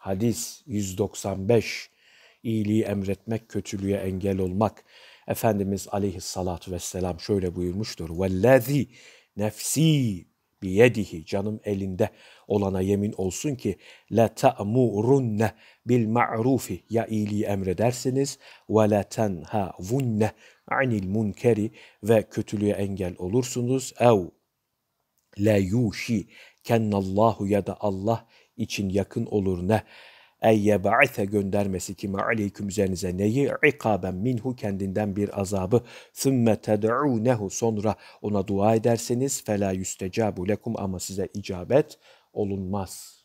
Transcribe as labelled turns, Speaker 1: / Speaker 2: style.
Speaker 1: hadis 195 iyiliği emretmek, kötülüğe engel olmak. Efendimiz aleyhissalatu vesselam şöyle buyurmuştur. Vellezî nefsi biyedihi canım elinde olana yemin olsun ki la ta'murunne bil ma'rufi ya iyiliği emredersiniz ve la vunne anil munkeri ve kötülüğe engel olursunuz ev la yushi kennallahu ya da Allah için yakın olur ne? Eyye ba'ise göndermesi ki aleyküm üzerinize neyi? İkaben minhu kendinden bir azabı. Sümme ted'ûnehu sonra ona dua ederseniz fela yüstecabu lekum ama size icabet olunmaz.''